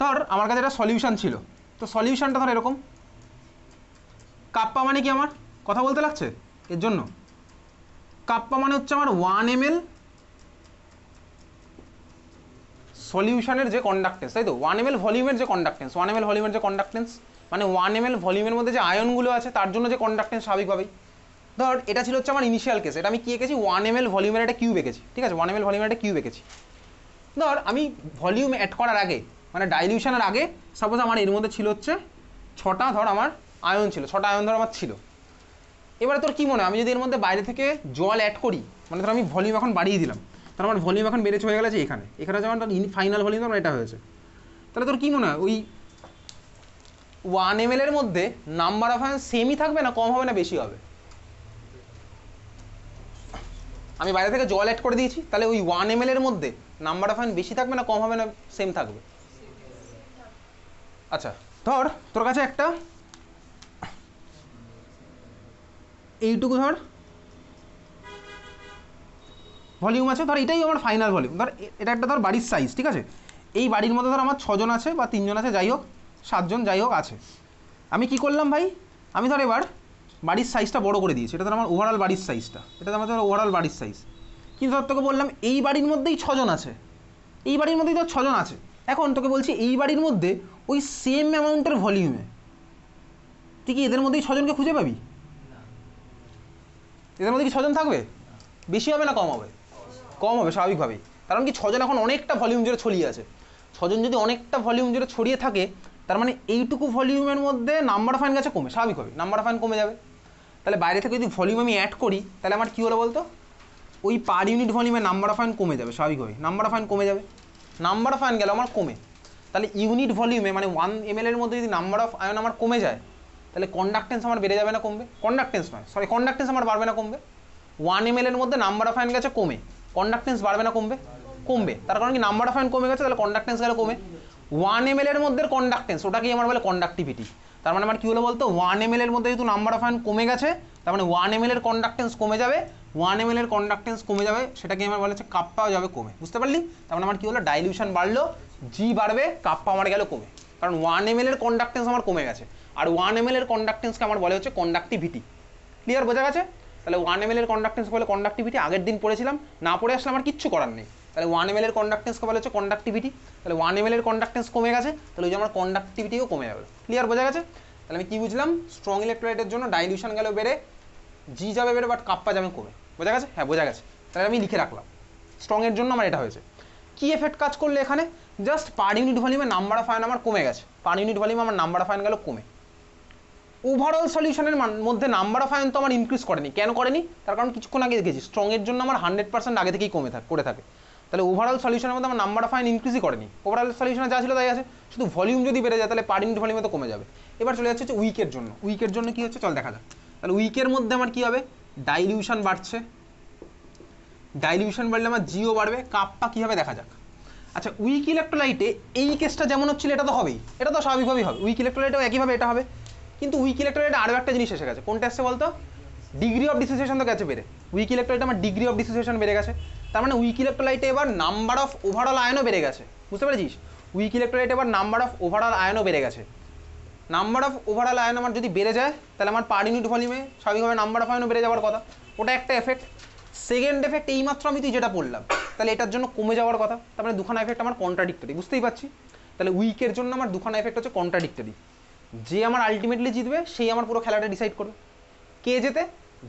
ধর আমার কাছে একটা সলিউশন ছিল তো সলিউশানটা ধর এরকম কাপ্পা মানে কি আমার কথা বলতে লাগছে এর জন্য কাপ্পা মানে হচ্ছে আমার ওয়ান এম এল সলিউশনের যে কন্ডাক্টেন্স তাই তো ওয়ান এম ভলিউমের যে কন্ডাক্টেন্স ওয়ান এম এল ভলিউমের যে কন্ডাক্টেন্স মানে ওয়ান এম ভলিউমের মধ্যে যে আয়নগুলো আছে তার জন্য যে কন্ডাক্টেন্স স্বাভাবিকভাবেই ধর এটা ছিল হচ্ছে আমার ইনিশিয়াল কেস এটা আমি কী এঁকেছি ওয়ান এম এল ভলিউমের একটা কিউব এঁকেছি ঠিক আছে ওয়ান এম এল ভলিউমের একটা কিউব এঁকেছি ধর আমি ভলিউম অ্যাড করার আগে মানে ডাইলিউশনের আগে সাপোজ আমার এর মধ্যে ছিল হচ্ছে ছটা ধর আমার আয়ন ছিল ছটা আয়ন ধর আমার ছিল এবারে তোর কী মনে হয় আমি যদি এর মধ্যে বাইরে থেকে জল অ্যাড করি মানে ধর আমি ভলিউম এখন বাড়িয়ে দিলাম তাহলে আমার ভলিউম এখন বেড়ে চলে গেছে এখানে এখানে যেমন ইন ফাইনাল ভলিউম ধর এটা হয়েছে তাহলে তোর কী মনে হয় ওই ওয়ান এম এর মধ্যে নাম্বার অফ আয়ন সেমই থাকবে না কম হবে না বেশি হবে আমি বাইরে থেকে জল অ্যাড করে দিয়েছি তাহলে ওই ওয়ান এম এর মধ্যে নাম্বার অফ আয়ন বেশি থাকবে না কম হবে না সেম থাকবে আচ্ছা ধর তোর কাছে একটা এইটুকু ধর ভলিউম আছে ধর এটাই আমার ফাইনাল ভলিউম ধর এটা একটা ধর বাড়ির সাইজ ঠিক আছে এই বাড়ির মধ্যে ধর আমার ছজন আছে বা তিনজন আছে যাই হোক সাতজন যাই হোক আছে আমি কি করলাম ভাই আমি ধর এবার বাড়ির সাইজটা বড় করে দিয়েছি এটা ধর আমার ওভারঅল বাড়ির সাইজটা এটা আমার ধর ওভারঅল বাড়ির সাইজ কিন্তু ধর তোকে বললাম এই বাড়ির মধ্যেই ছজন আছে এই বাড়ির মধ্যেই ধর ছজন আছে এখন তোকে বলছি এই বাড়ির মধ্যে ওই সেম অ্যামাউন্টের ভলিউমে তুই কি এদের মধ্যেই ছজনকে খুঁজে পাবি এদের মধ্যে কি ছজন থাকবে বেশি হবে না কম হবে কম হবে স্বাভাবিকভাবেই কারণ কি ছজন এখন অনেকটা ভলিউম জুড়ে ছড়িয়ে আছে ছজন যদি অনেকটা ভলিউম জুড়ে ছড়িয়ে থাকে তার মানে এইটুকু ভলিউমের মধ্যে নাম্বার ফাইন গেছে কমে স্বাভাবিক হবে নাম্বার ফাইন কমে যাবে তাহলে বাইরে থেকে যদি ভলিউম আমি অ্যাড করি তাহলে আমার কী হলো বলতো ওই পার ইউনিট ভলিউমে নাম্বার অফ ফাইন কমে যাবে স্বাভাবিকভাবে নাম্বার অফ ফাইন কমে যাবে নাম্বার অফ ফাইন গেলে আমার কমে তাহলে ইউনিট ভলিউমে মানে ওয়ান এম এর মধ্যে যদি নাম্বার অফ আয়ন আমার কমে যায় তাহলে কন্ডাক্টেন্স আমার বেড়ে যাবে না কমবে কন্ডাক্টেন্স নয় সরি কন্ডাক্টেন্স আমার বাড়বে না কমবে ওয়ান এম এর মধ্যে নাম্বার অফ আয়ন গেছে কমে কন্ডাক্টেন্স বাড়বে না কমবে কমবে তার কারণ কি নাম্বার অফ আয়ন কমে গেছে তাহলে কন্ডাক্টেন্স গেলে কমে ওয়ান এম এর মধ্যে কন্ডাক্টেন্স কি আমার বলে কন্ডাক্টিভিটি তার মানে আমার মানে কী হলো বলতো ওয়ান এম এর মধ্যে যেহেতু নাম্বার অফ আয়ন কমে গেছে তার মানে ওয়ান এম এর কন্ডাক্টেন্স কমে যাবে ওয়ান এম এর কন্ডাক্টেন্স কমে যাবে সেটাকে আমার বলা হচ্ছে কাপ্পাও যাবে কমে বুঝতে পারলি তারপরে মানে আমার কী হলো ডাইলিউশন বাড়লো জি বাড়বে কাপ্পা আমার গেল কমে কারণ ওয়ান এম এর কন্ডাক্টেন্স আমার কমে গেছে আর ওয়ান এম এর কন্ডাক্টেন্সকে আমার বলে হচ্ছে কন্ডাক্টিভিটি ক্লিয়ার বোঝা গেছে তাহলে ওয়ান এম এর কন্ডাক্টেন্স বলে কন্ডাক্টিভিটি আগের দিন পড়েছিলাম না পড়ে আসলে আমার কিচ্ছু করার নেই তাহলে ওয়ান এম এর কন্ডাক্টেন্সকে বলে হচ্ছে কন্ডাক্টিভিটি তাহলে ওয়ান এম এর কন্ডাক্টেন্স কমে গেছে তাহলে ওই যে আমার কন্ডাক্টিভিটিও কমে যাবে ক্লিয়ার বোঝা গেছে তাহলে আমি কী বুঝলাম স্ট্রং ইলেকট্রোলাইটের জন্য ডাইলিউশন গেল বেড়ে জি যাবে বেড়ে বাট কাপ্পা যাবে কমে বোঝা গেছে হ্যাঁ বোঝা গেছে তাহলে আমি লিখে রাখলাম স্ট্রংয়ের জন্য আমার এটা হয়েছে কী এফেক্ট কাজ করলে এখানে জাস্ট পার ইউনিট ভলিউমে নাম্বার অফ আয়ন আমার কমে গেছে পার ইউনিট ভলিউমে আমার নাম্বার অফ আয়ন গেল কমে ওভারঅল সলিউশনের মধ্যে নাম্বার অফ আয়ন তো আমার ইনক্রিজ করেনি কেন করেনি তার কারণ কিছুক্ষণ আগে দেখেছি স্ট্রংয়ের জন্য আমার হান্ড্রেড পার্সেন্ট আগে থেকেই কমে থাকে করে থাকে তাহলে ওভারঅল সলিউশনের মধ্যে আমার নাম্বার অফ আয়ন ইনক্রিজই করেনি ওভারঅল সলিউশনে যা ছিল তাই আছে শুধু ভলিউম যদি বেড়ে যায় তাহলে পার ইউনিট ভলিউমে তো কমে যাবে এবার চলে যাচ্ছে হচ্ছে উইকের জন্য উইকের জন্য কী হচ্ছে চল দেখা যাক তাহলে উইকের মধ্যে আমার কী হবে ডাইলিউশন বাড়ছে ডাইলিউশন বাড়লে আমার জিও বাড়বে কাপটা কীভাবে দেখা যাক আচ্ছা উইক ইলেকট্রোলাইটে এই কেসটা যেমন হচ্ছিল এটা তো হবেই এটা তো স্বাভাবিকভাবেই হবে উইক ইলেকট্রোলাইটেও একইভাবে এটা হবে কিন্তু উইক ইলেকট্রোলাইটে আরও একটা জিনিস এসে গেছে কোনটা এসছে বলতো ডিগ্রি অফ ডিসোসিয়েশন তো গেছে বেড়ে উইক ইলেকট্রোলাইট আমার ডিগ্রি অফ ডিসোসিয়েশন বেড়ে গেছে তার মানে উইক ইলেকট্রোলাইটে এবার নাম্বার অফ ওভারঅল আয়নও বেড়ে গেছে বুঝতে পেরেছিস উইক ইলেকট্রোলাইটে এবার নাম্বার অফ ওভারঅল আয়নও বেড়ে গেছে নাম্বার অফ ওভারঅল আয়ন আমার যদি বেড়ে যায় তাহলে আমার পার ইউনিট ভলিউমে স্বাভাবিকভাবে নাম্বার অফ আয়নও বেড়ে যাওয়ার কথা ওটা একটা এফেক্ট সেকেন্ড এফেক্ট এইমাত্র আমি তুই যেটা পড়লাম তাহলে এটার জন্য কমে যাওয়ার কথা তার মানে দুখানা এফেক্ট আমার কন্ট্রাডিক্টরি বুঝতেই পারছি তাহলে উইকের জন্য আমার দুখানা এফেক্ট হচ্ছে কন্ট্রাডিক্টরি যে আমার আলটিমেটলি জিতবে সেই আমার পুরো খেলাটা ডিসাইড করবে কে যেতে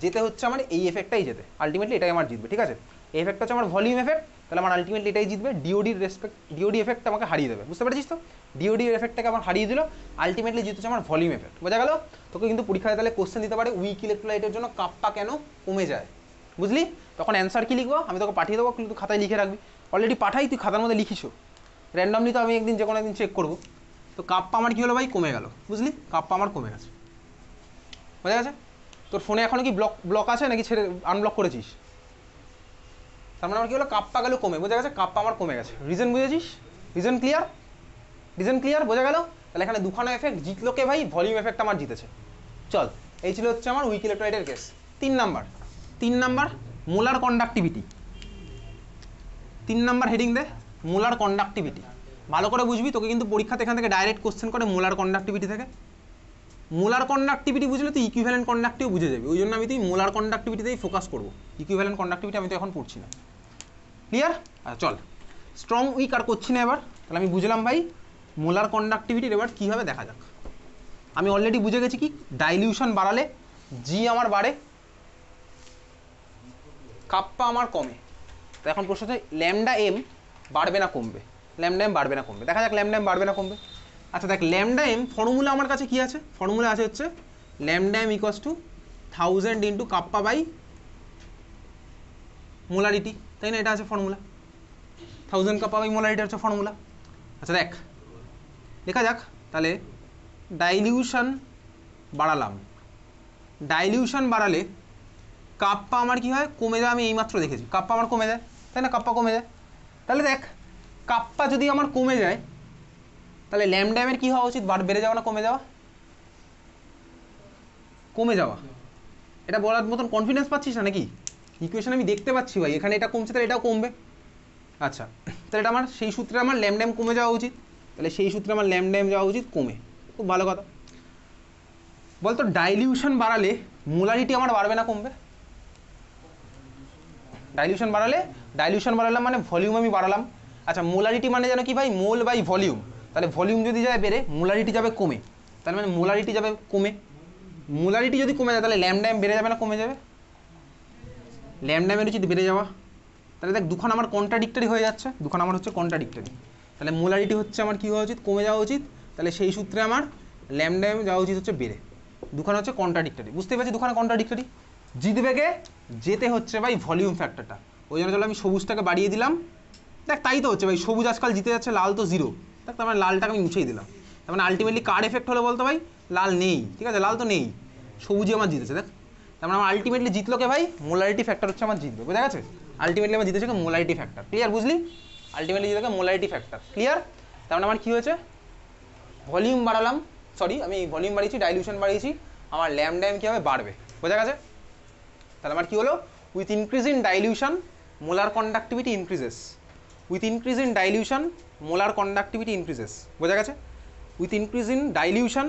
যেতে হচ্ছে আমার এই এফেক্টটাই যেতে আলটিমেটলি এটাই আমার জিতবে ঠিক আছে এফেক্ট হচ্ছে আমার ভলিউম এফেক্ট তাহলে আমার আলটিমেটলি এটাই জিতবে ডিওডির রেসপেক্ট ডিওডি এফেক্ট আমাকে হারিয়ে দেবে বুঝতে পেরেছিস তো ডিওডির এফেক্টটাকে আমার হারিয়ে দিল আলটিমেটলি জিতেছে আমার ভলিউম এফেক্ট বোঝা গেল তোকে কিন্তু পরীক্ষায় তাহলে কোশ্চেন দিতে পারে উইক ইলেকট্রোলাইটের জন্য কাপটা কেন কমে যায় বুঝলি তখন অ্যান্সার কি লিখবো আমি তোকে পাঠিয়ে দেবো কিন্তু খাতায় লিখে রাখবি অলরেডি পাঠাই তুই খাতার মধ্যে লিখিস র্যান্ডামলি তো আমি একদিন যে কোনো একদিন চেক করবো তো কাপ্পা আমার কী হলো ভাই কমে গেল বুঝলি কাপ্পা আমার কমে গেছে বোঝা গেছে তোর ফোনে এখনও কি ব্লক ব্লক আছে নাকি ছেড়ে আনব্লক করেছিস তার মানে আমার কী হলো কাপ্পা গেলো কমে বোঝা গেছে কাপ্পা আমার কমে গেছে রিজন বুঝেছিস রিজন ক্লিয়ার রিজন ক্লিয়ার বোঝা গেল তাহলে এখানে দুখানা এফেক্ট জিতলো কে ভাই ভলিউম এফেক্ট আমার জিতেছে চল এই ছিল হচ্ছে আমার ইলেকট্রোলাইটের কেস তিন নাম্বার তিন নাম্বার মোলার কন্ডাক্টিভিটি তিন নাম্বার হেডিং দে মোলার কন্ডাক্টিভিটি ভালো করে বুঝবি তোকে কিন্তু পরীক্ষাতে এখান থেকে ডাইরেক্ট কোশ্চেন করে মোলার কন্ডাক্টিভিটি থেকে মোলার কন্ডাক্টিভিটি বুঝলে তুই ইকুইভ্যালেন্ট কন্ডাক্টিভ বুঝে যাবি ওই জন্য আমি তুই মোলার কন্ডাক্টিভিটিতেই ফোকাস করবো ইকুইভ্যালেন্ট কন্ডাক্টিভিটি আমি তো এখন পড়ছি না ক্লিয়ার আচ্ছা চল স্ট্রং উইক আর করছি না এবার তাহলে আমি বুঝলাম ভাই মোলার কন্ডাক্টিভিটির এবার কীভাবে দেখা যাক আমি অলরেডি বুঝে গেছি কি ডাইলিউশন বাড়ালে জি আমার বাড়ে কাপ্পা আমার কমে তো এখন প্রশ্ন হচ্ছে ল্যামডা এম বাড়বে না কমবে ল্যামডা এম বাড়বে না কমবে দেখা যাক ল্যামডা এম বাড়বে না কমবে আচ্ছা দেখ ল্যামডা এম ফর্মুলা আমার কাছে কী আছে ফর্মুলা আছে হচ্ছে lambda M equals to thousand into kappa by molarity তাই না এটা আছে ফর্মুলা থাউজেন্ড কাপ আবার মোলার হচ্ছে ফর্মুলা আচ্ছা দেখ লেখা যাক তাহলে ডাইলিউশন বাড়ালাম ডাইলিউশন বাড়ালে কাপ্পা আমার কি হয় কমে যায় আমি এইমাত্র দেখেছি কাপ্পা আমার কমে যায় তাই না কাপ্পা কমে যায় তাহলে দেখ কাপ্পা যদি আমার কমে যায় তাহলে ল্যামড্যামের কী হওয়া উচিত বেড়ে যাওয়া না কমে যাওয়া কমে যাওয়া এটা বলার মতন কনফিডেন্স পাচ্ছিস না নাকি ইকুয়েশন আমি দেখতে পাচ্ছি ভাই এখানে এটা কমছে তাহলে এটাও কমবে আচ্ছা তাহলে এটা আমার সেই সূত্রে আমার ল্যামড্যাম কমে যাওয়া উচিত তাহলে সেই সূত্রে আমার ল্যামড্যাম যাওয়া উচিত কমে খুব ভালো কথা বলতো ডাইলিউশন বাড়ালে মোলারিটি আমার বাড়বে না কমবে ডাইলিউশন বাড়ালে ডাইলিউশন বাড়ালাম মানে ভলিউম আমি বাড়ালাম আচ্ছা মোলারিটি মানে যেন কি ভাই মোল বাই ভলিউম তাহলে ভলিউম যদি যায় বেড়ে মোলারিটি যাবে কমে তার মানে মোলারিটি যাবে কমে মোলারিটি যদি কমে যায় তাহলে ল্যামড্যাম বেড়ে যাবে না কমে যাবে ল্যামডা মেরু যদি বেড়ে যাওয়া তাহলে দেখ দুখান আমার কন্ট্রাডিক্টরি হয়ে যাচ্ছে দুখান আমার হচ্ছে কন্ট্রাডিক্টারি তাহলে মোলারিটি হচ্ছে আমার কী হওয়া উচিত কমে যাওয়া উচিত তাহলে সেই সূত্রে আমার ল্যামডা এম যাওয়া উচিত হচ্ছে বেড়ে দুখান হচ্ছে কন্ট্রাডিক্টরি বুঝতে পারছি দুখানা কন্ট্রাডিক্টারি জিতবে কে যেতে হচ্ছে ভাই ভলিউম ফ্যাক্টরটা ওই জন্য চলো আমি সবুজটাকে বাড়িয়ে দিলাম দেখ তাই তো হচ্ছে ভাই সবুজ আজকাল জিতে যাচ্ছে লাল তো জিরো দেখ তার মানে লালটাকে আমি মুছেই দিলাম তার মানে আলটিমেটলি কার এফেক্ট হলো বলতো ভাই লাল নেই ঠিক আছে লাল তো নেই সবুজই আমার জিতেছে দেখ তার মানে আমার আলটিমেটলি জিতলো কে ভাই মোলারিটি ফ্যাক্টর হচ্ছে আমার জিতবে বুঝা গেছে আলটিমেটলি আমার জিতেছে মোলারিটি ফ্যাক্টর ক্লিয়ার বুঝলি আলটিমেটলি জিতেছে মোলারিটি ফ্যাক্টর ক্লিয়ার তার মানে আমার কী হয়েছে ভলিউম বাড়ালাম সরি আমি ভলিউম বাড়িয়েছি ডাইলিউশন বাড়িয়েছি আমার ল্যাম ড্যাম কী হবে বাড়বে বোঝা গেছে তাহলে আমার কী হলো with increase in dilution molar conductivity increases with increase in dilution molar conductivity increases বোঝা গেছে with increase in dilution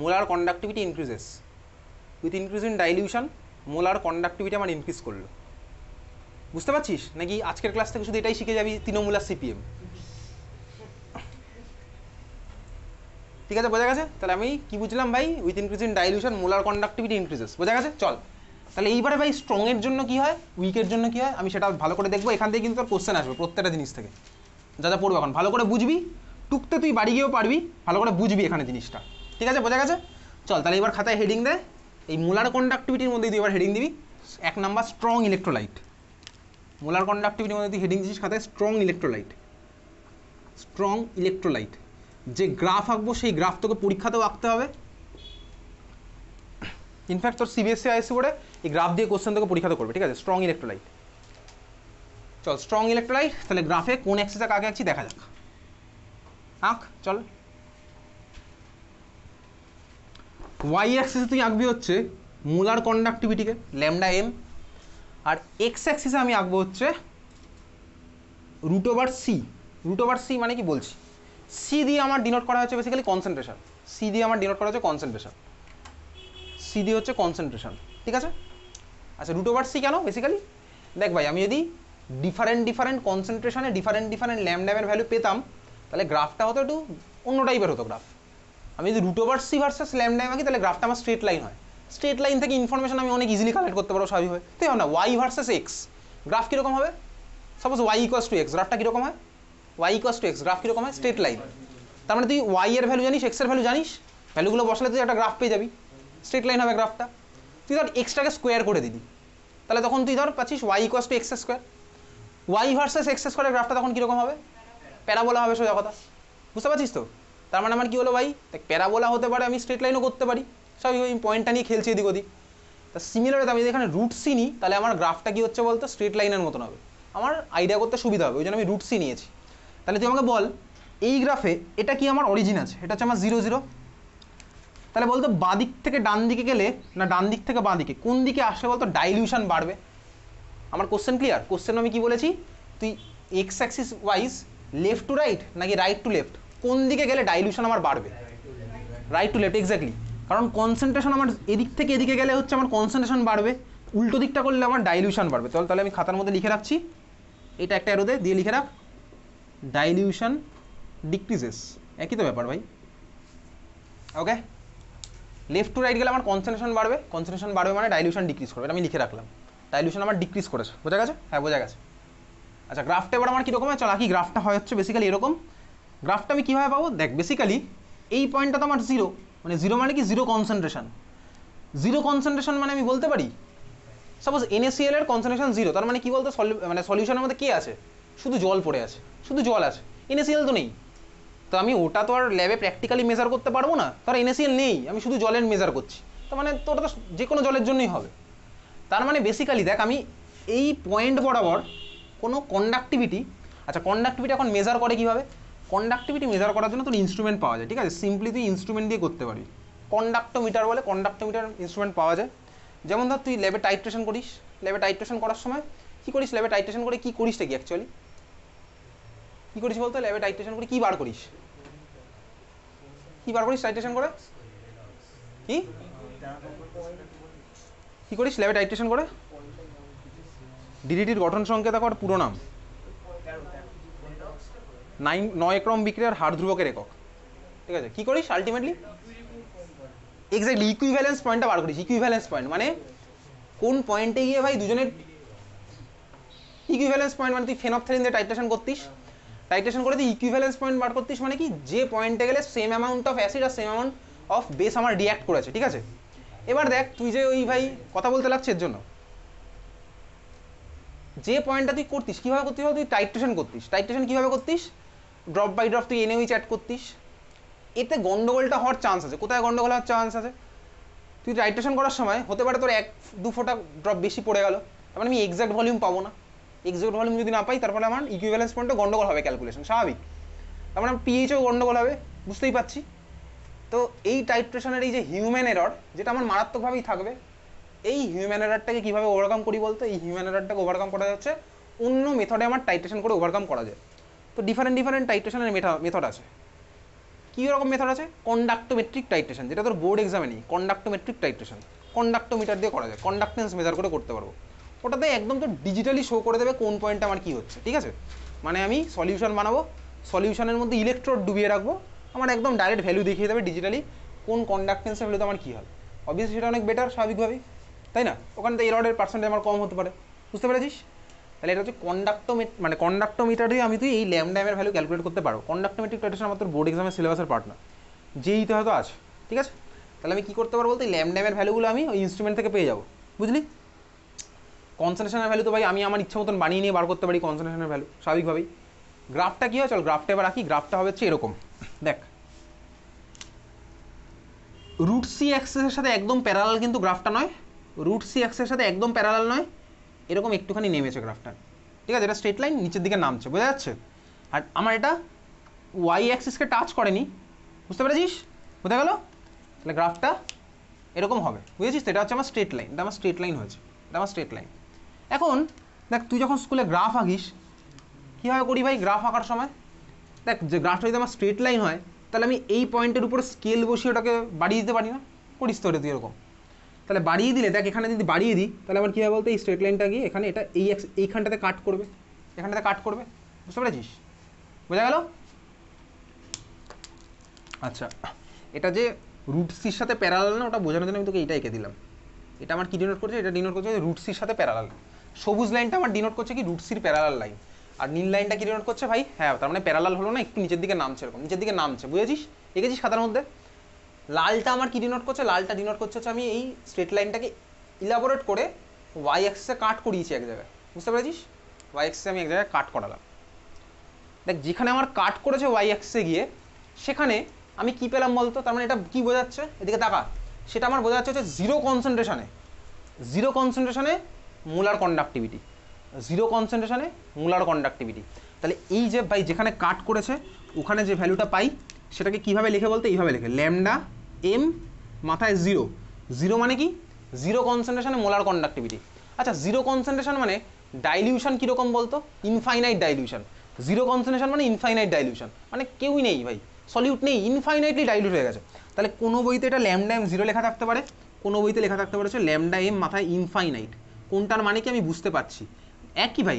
molar conductivity increases with increase in dilution molar conductivity আমার ইনক্রিজ করলো বুঝতে পারছিস নাকি আজকের ক্লাস থেকে শুধু এটাই শিখে যাবি তৃণমূল আর সিপিএম ঠিক আছে বোঝা গেছে তাহলে আমি কি বুঝলাম ভাই with increase in dilution molar conductivity increases বোঝা গেছে চল তাহলে এইবারে ভাই স্ট্রংয়ের জন্য কি হয় উইকের জন্য কি হয় আমি সেটা ভালো করে দেখবো এখান থেকে কিন্তু তোর কোশ্চেন আসবে প্রত্যেকটা জিনিস থেকে যা যা পড়বো এখন ভালো করে বুঝবি টুকতে তুই বাড়ি গিয়েও পারবি ভালো করে বুঝবি এখানে জিনিসটা ঠিক আছে বোঝা গেছে চল তাহলে এবার খাতায় হেডিং দেয় এই মোলার কন্ডাক্টিভিটির মধ্যে তুই এবার হেডিং দিবি এক নাম্বার স্ট্রং ইলেকট্রোলাইট মোলার কন্ডাক্টিভিটির মধ্যে তুই হেডিং দিচ্ছিস খাতে স্ট্রং ইলেকট্রোলাইট স্ট্রং ইলেকট্রোলাইট যে গ্রাফ আঁকবো সেই গ্রাফ তোকে পরীক্ষাতেও আঁকতে হবে ইনফ্যাক্ট তোর সিবিএসসি আইসি বোর্ডে এই গ্রাফ দিয়ে কোশ্চেন তোকে পরীক্ষাতে করবে ঠিক আছে স্ট্রং ইলেকট্রোলাইট চল স্ট্রং ইলেকট্রোলাইট তাহলে গ্রাফে কোন অ্যাক্সিসে কাকে আঁকছি দেখা যাক আঁক চল ওয়াই অ্যাক্সিসে তুই আঁকবি হচ্ছে মুলার কন্ডাক্টিভিটিকে ল্যামডা এম আর এক্স অ্যাক্সিসে আমি আঁকবো হচ্ছে root over C root over C মানে কি বলছি সি দিয়ে আমার ডিনোট করা হচ্ছে বেসিক্যালি কনসেন্ট্রেশন সি দিয়ে আমার ডিনোট করা হচ্ছে কনসেন্ট্রেশন সি দিয়ে হচ্ছে কনসেন্ট্রেশন ঠিক আছে আচ্ছা রুট ওভার সি কেন বেসিক্যালি দেখ ভাই আমি যদি ডিফারেন্ট ডিফারেন্ট ককনসেন্ট্রেশনে ডিফারেন্ট ডিফারেন্ট ল্যামডামের ভ্যালু পেতাম তাহলে গ্রাফটা হতো একটু অন্য টাইপের হতো গ্রাফ আমি যদি root over C versus lambda M আঁকি তাহলে গ্রাফটা আমার স্ট্রেট লাইন হয় স্ট্রেট লাইন থেকে ইনফরমেশন আমি অনেক ইজিলি কালেক্ট করতে পারবো স্বাভাবিক হয় তাই না ওয়াই ভার্সেস এক্স গ্রাফ কীরকম হবে suppose Y equals to X গ্রাফটা কীরকম হয় Y equals to X graph কীরকম হয় স্ট্রেট লাইন তার মানে তুই ওয়াই এর ভ্যালু জানিস এক্সের ভ্যালু জানিস ভ্যালুগুলো বসালে তুই একটা গ্রাফ পেয়ে যাবি স্ট্রেট লাইন হবে গ্রাফটা তুই ধর এক্সটাকে স্কোয়ার করে দিবি তাহলে তখন তুই ধর পাচ্ছিস Y equals to X square Y versus X স্কোয়ারের গ্রাফটা তখন কীরকম হবে প্যারাবোলা হবে সোজা কথা বুঝতে পারছিস তো তার মানে আমার কী হলো ভাই দেখ প্যারাবোলা হতে পারে আমি স্ট্রেট লাইনও করতে পারি সব ওই পয়েন্টটা নিয়ে খেলছি এদিক ওদিক তা সিমিলার আমি যদি এখানে রুট নিই তাহলে আমার গ্রাফটা কী হচ্ছে বলতো স্ট্রেট লাইনের মতন হবে আমার আইডিয়া করতে সুবিধা হবে ওই জন্য আমি রুট সি নিয়েছি তাহলে তুই আমাকে বল এই গ্রাফে এটা কি আমার অরিজিন আছে এটা হচ্ছে আমার জিরো জিরো তাহলে বলতো বাঁ দিক থেকে ডান দিকে গেলে না ডান দিক থেকে বাঁ দিকে কোন দিকে আসলে বলতো ডাইলিউশন বাড়বে আমার কোশ্চেন ক্লিয়ার কোশ্চেন আমি কি বলেছি তুই X axis wise left to right নাকি রাইট টু লেফট কোন দিকে গেলে ডাইলিউশন আমার বাড়বে রাইট টু লেফট এক্স্যাক্টলি কারণ কনসেন্ট্রেশন আমার এদিক থেকে এদিকে গেলে হচ্ছে আমার কনসেন্ট্রেশন বাড়বে উল্টো দিকটা করলে আমার ডাইলিউশন বাড়বে তাহলে তাহলে আমি খাতার মধ্যে লিখে রাখছি এটা একটা এরোদে দিয়ে লিখে রাখ ডাইলিউশন ডিক্রিজেস একই তো ব্যাপার ভাই ওকে লেফট টু রাইট গেলে আমার কনসেন্ট্রেশন বাড়বে কনসেন্ট্রেশন বাড়বে মানে ডাইলিউশন ডিক্রিজ করবে আমি লিখে রাখলাম ডাইলিউশন আমার ডিক্রিজ করেছে বোঝা গেছে হ্যাঁ বোঝা গেছে আচ্ছা গ্রাফটা এবার আমার কীরকম হয় চল আঁকি গ্রাফটা হয় হচ্ছে বেসিক্যালি এরকম গ্রাফটা আমি কীভাবে পাবো দেখ বেসিক্যালি এই পয়েন্টটা তো আমার জিরো মানে জিরো মানে কি জিরো কনসেন্ট্রেশন জিরো কনসেন্ট্রেশন মানে আমি বলতে পারি সাপোজ এনএসিএল এর কনসেন্ট্রেশন জিরো তার মানে কি বলতে মানে সলিউশনের মধ্যে কে আছে শুধু জল পড়ে আছে শুধু জল আছে এনএসিএল তো নেই তো আমি ওটা তো আর ল্যাবে প্র্যাকটিক্যালি মেজার করতে পারবো না তার এনএসিএল নেই আমি শুধু জলের মেজার করছি তো মানে তো ওটা তো যে কোনো জলের জন্যই হবে তার মানে বেসিক্যালি দেখ আমি এই পয়েন্ট বরাবর কোনো কন্ডাক্টিভিটি আচ্ছা কন্ডাক্টিভিটি এখন মেজার করে কীভাবে কন্ডাক্টিভিটি মেজার করার জন্য তোর ইনস্ট্রুমেন্ট পাওয়া যায় ঠিক আছে সিম্পলি তুই ইনস্ট্রুমেন্ট দিয়ে করতে পারবি কন্ডাক্টোমিটার বলে কন্ডাক্টোমিটার ইনস্ট্রুমেন্ট পাওয়া যায় যেমন ধর তুই ল্যাবে টাইট্রেশন করিস ল্যাবে টাইট্রেশন করার সময় কী করিস ল্যাবে টাইট্রেশন করে কী করিস কি অ্যাকচুয়ালি কী করিস বলতো ল্যাবে টাইট্রেশন করে কী বার করিস কী বার করিস টাইট্রেশন করে কি কী করিস ল্যাবে টাইট্রেশন করে ডিডিটির গঠন সংকেত কর পুরো নাম নাইন নয় ক্রম বিক্রিয়ার হার ধ্রুবকের একক ঠিক আছে কী করিস আলটিমেটলি এক্স্যাক্টলি ইকুইভ্যালেন্স পয়েন্টটা বার করিস ইকুইভ্যালেন্স পয়েন্ট মানে কোন পয়েন্টে গিয়ে ভাই দুজনের ইকুইভ্যালেন্স পয়েন্ট মানে তুই ফেনপথেরিন দিয়ে টাইট্রেশন করতিস টাইট্রেশন করে তুই ইকুইভ্যালেন্স পয়েন্ট বার করতিস মানে কি যে পয়েন্টে গেলে সেম অ্যামাউন্ট অফ অ্যাসিড আর সেম অ্যামাউন্ট অফ বেস আমার রিয়্যাক্ট করেছে ঠিক আছে এবার দেখ তুই যে ওই ভাই কথা বলতে লাগছে এর জন্য যে পয়েন্টটা তুই করতিস কীভাবে করতিস তুই টাইট্রেশন করতিস টাইট্রেশন কীভাবে করতিস ড্রপ বাই ড্রপ তুই এনেওই চ্যাট করতিস এতে গন্ডগোলটা হওয়ার চান্স আছে কোথায় গন্ডগোল হওয়ার চান্স আছে তুই রাইটেশন করার সময় হতে পারে তোর এক দু ফোটা ড্রপ বেশি পড়ে গেল তারপরে মানে আমি এক্স্যাক্ট ভলিউম পাবো না এক্স্যাক্ট ভলিউম যদি না পাই তারপরে আমার ইকুইভ্যালেন্স পয়েন্টে গন্ডগোল হবে ক্যালকুলেশন স্বাভাবিক তারপরে মানে আমার পিএইচও গন্ডগোল হবে বুঝতেই পারছি তো এই টাইট্রেশনের এই যে হিউম্যান এরর যেটা আমার মারাত্মকভাবেই থাকবে এই হিউম্যান এরারটাকে কীভাবে ওভারকাম করি বলতো এই হিউম্যান এরারটাকে ওভারকাম করা যাচ্ছে অন্য মেথডে আমার টাইট্রেশন করে ওভারকাম করা যায় তো ডিফারেন্ট ডিফারেন্ট টাইট্রেশনের মেথড আছে কী রকম মেথড আছে কন্ডাক্টোমেট্রিক টাইট্রেশন যেটা তোর বোর্ড এক্সামে নেই কন্ডাক্টোমেট্রিক টাইট্রেশন কন্ডাক্টোমিটার দিয়ে করা যায় কন্ডাক্টেন্স মেজার করে করতে পারবো ওটাতে একদম তো ডিজিটালি শো করে দেবে কোন পয়েন্টে আমার কী হচ্ছে ঠিক আছে মানে আমি সলিউশন বানাবো সলিউশনের মধ্যে ইলেকট্রোড ডুবিয়ে রাখবো আমার একদম ডাইরেক্ট ভ্যালু দেখিয়ে দেবে ডিজিটালি কোন কন্ডাক্টেন্সের ভ্যালুতে আমার কী হবে অবভিয়াসলি সেটা অনেক বেটার স্বাভাবিকভাবেই তাই না ওখান থেকে এরডের পার্সেন্টেজ আমার কম হতে পারে বুঝতে পেরেছিস তাহলে এটা হচ্ছে কন্ডাক্টোমেট মানে কন্ডাক্টোমিটারই আমি তুই এই ল্যামডামের ভ্যালু ক্যালকুলেট করতে পারো কন্ডাক্টোমেট্রিক রেডিয়েশন আমাদের বোর্ড এক্সামের সিলেবাসের পার্ট না যেইতে হয়তো আছে ঠিক আছে তাহলে আমি কী করতে পারবো বলতে ল্যামডামের ভ্যালুগুলো আমি ওই ইনস্ট্রুমেন্ট থেকে পেয়ে যাবো বুঝলি কনসেনট্রেশনের ভ্যালু তো ভাই আমি আমার ইচ্ছা মতন বানিয়ে নিয়ে বার করতে পারি কনসেন্ট্রেশনের ভ্যালু স্বাভাবিকভাবেই গ্রাফটা কী হয় চল গ্রাফটা এবার রাখি গ্রাফটা হবে হচ্ছে এরকম দেখ রুট সি অ্যাক্সেসের সাথে একদম প্যারালাল কিন্তু গ্রাফটা নয় রুট সি অ্যাক্সেসের সাথে একদম প্যারালাল নয় এরকম একটুখানি নেমেছে গ্রাফটা ঠিক আছে এটা স্ট্রেট লাইন নিচের দিকে নামছে বোঝা যাচ্ছে আর আমার এটা ওয়াই অ্যাক্সিসকে টাচ করেনি বুঝতে পেরেছিস বোঝা গেল তাহলে গ্রাফটা এরকম হবে বুঝেছিস তো এটা হচ্ছে আমার স্ট্রেট লাইন এটা আমার স্ট্রেট লাইন হয়েছে এটা আমার স্ট্রেট লাইন এখন দেখ তুই যখন স্কুলে গ্রাফ আঁকিস কীভাবে করি ভাই গ্রাফ আঁকার সময় দেখ যে গ্রাফটা যদি আমার স্ট্রেট লাইন হয় তাহলে আমি এই পয়েন্টের উপরে স্কেল বসিয়ে ওটাকে বাড়িয়ে দিতে পারি না করিস তো এটা তুই এরকম তাহলে বাড়িয়ে দিলে দেখ এখানে যদি বাড়িয়ে দিই তাহলে আমার কী হয় বলতে এই স্ট্রেট লাইনটা গিয়ে এখানে এটা এই এইখানটাতে কাট করবে এখানটাতে কাট করবে বুঝতে পেরেছিস বোঝা গেল আচ্ছা এটা যে রুট সির সাথে প্যারালাল না ওটা বোঝানোর জন্য আমি তোকে এটা এঁকে দিলাম এটা আমার কি ডিনোট করছে এটা ডিনোট করছে রুট সির সাথে প্যারালাল সবুজ লাইনটা আমার ডিনোট করছে কি রুট সির প্যারালাল লাইন আর নীল লাইনটা কি ডিনোট করছে ভাই হ্যাঁ তার মানে প্যারালাল হলো না একটু নিচের দিকে নামছে এরকম নিচের দিকে নামছে বুঝেছিস এঁকেছিস খাতার মধ্যে লালটা আমার কী ডিনোট করছে লালটা ডিনোট করছে হচ্ছে আমি এই স্ট্রেট লাইনটাকে ইলাবোরেট করে ওয়াই এক্সে কাট করিয়েছি এক জায়গায় বুঝতে পেরেছিস ওয়াই এক্সে আমি এক জায়গায় কাট করালাম দেখ যেখানে আমার কাট করেছে ওয়াই এক্সে গিয়ে সেখানে আমি কী পেলাম বলতো তার মানে এটা কী বোঝাচ্ছে এদিকে তাকা সেটা আমার বোঝা যাচ্ছে হচ্ছে জিরো কনসেন্ট্রেশনে জিরো কনসেন্ট্রেশনে মুলার কন্ডাক্টিভিটি জিরো কনসেন্ট্রেশনে মূলার কন্ডাক্টিভিটি তাহলে এই যে ভাই যেখানে কাট করেছে ওখানে যে ভ্যালুটা পাই সেটাকে কিভাবে লিখে বলতে এইভাবে লেখে ল্যামডা এম মাথায় জিরো জিরো মানে কি জিরো কনসেন্ট্রেশনে মোলার কন্ডাক্টিভিটি আচ্ছা জিরো কনসেন্ট্রেশন মানে ডাইলিউশন কীরকম বলতো ইনফাইনাইট ডাইলিউশন জিরো কনসেন্ট্রেশন মানে ইনফাইনাইট ডাইলিউশন মানে কেউই নেই ভাই সলিউট নেই ইনফাইনাইটলি ডাইলিউট হয়ে গেছে তাহলে কোনো বইতে এটা ল্যামডা এম জিরো লেখা থাকতে পারে কোনো বইতে লেখা থাকতে পারে হচ্ছে ল্যামডা এম মাথায় ইনফাইনাইট কোনটার মানে কি আমি বুঝতে পারছি একই ভাই